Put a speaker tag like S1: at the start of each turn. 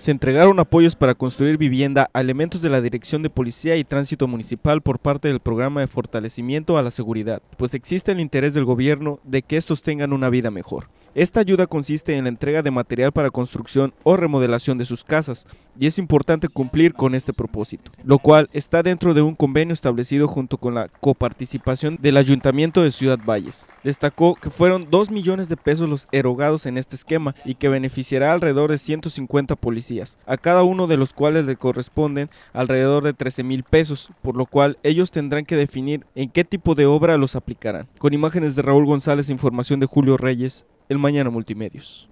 S1: Se entregaron apoyos para construir vivienda a elementos de la Dirección de Policía y Tránsito Municipal por parte del Programa de Fortalecimiento a la Seguridad, pues existe el interés del gobierno de que estos tengan una vida mejor. Esta ayuda consiste en la entrega de material para construcción o remodelación de sus casas, y es importante cumplir con este propósito, lo cual está dentro de un convenio establecido junto con la coparticipación del Ayuntamiento de Ciudad Valles. Destacó que fueron 2 millones de pesos los erogados en este esquema y que beneficiará alrededor de 150 policías, a cada uno de los cuales le corresponden alrededor de 13 mil pesos, por lo cual ellos tendrán que definir en qué tipo de obra los aplicarán. Con imágenes de Raúl González, información de Julio Reyes, El Mañana Multimedios.